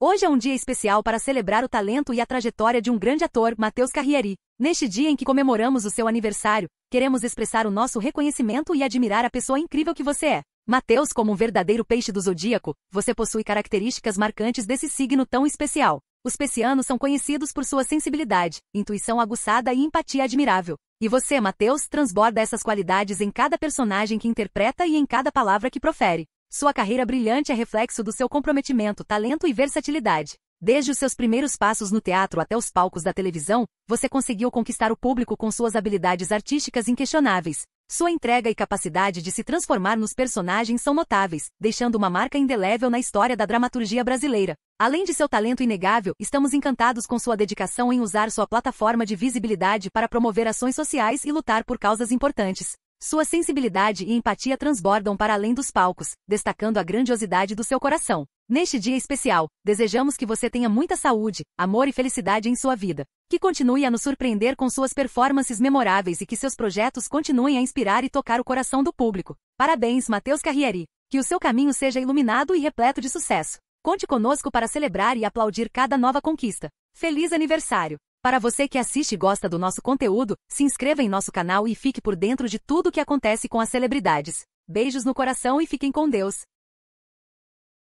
Hoje é um dia especial para celebrar o talento e a trajetória de um grande ator, Matheus Carrieri. Neste dia em que comemoramos o seu aniversário, queremos expressar o nosso reconhecimento e admirar a pessoa incrível que você é. Mateus, como um verdadeiro peixe do zodíaco, você possui características marcantes desse signo tão especial. Os pecianos são conhecidos por sua sensibilidade, intuição aguçada e empatia admirável. E você, Mateus, transborda essas qualidades em cada personagem que interpreta e em cada palavra que profere. Sua carreira brilhante é reflexo do seu comprometimento, talento e versatilidade. Desde os seus primeiros passos no teatro até os palcos da televisão, você conseguiu conquistar o público com suas habilidades artísticas inquestionáveis. Sua entrega e capacidade de se transformar nos personagens são notáveis, deixando uma marca indelével na história da dramaturgia brasileira. Além de seu talento inegável, estamos encantados com sua dedicação em usar sua plataforma de visibilidade para promover ações sociais e lutar por causas importantes. Sua sensibilidade e empatia transbordam para além dos palcos, destacando a grandiosidade do seu coração. Neste dia especial, desejamos que você tenha muita saúde, amor e felicidade em sua vida. Que continue a nos surpreender com suas performances memoráveis e que seus projetos continuem a inspirar e tocar o coração do público. Parabéns, Matheus Carrieri. Que o seu caminho seja iluminado e repleto de sucesso. Conte conosco para celebrar e aplaudir cada nova conquista. Feliz aniversário! Para você que assiste e gosta do nosso conteúdo, se inscreva em nosso canal e fique por dentro de tudo o que acontece com as celebridades. Beijos no coração e fiquem com Deus.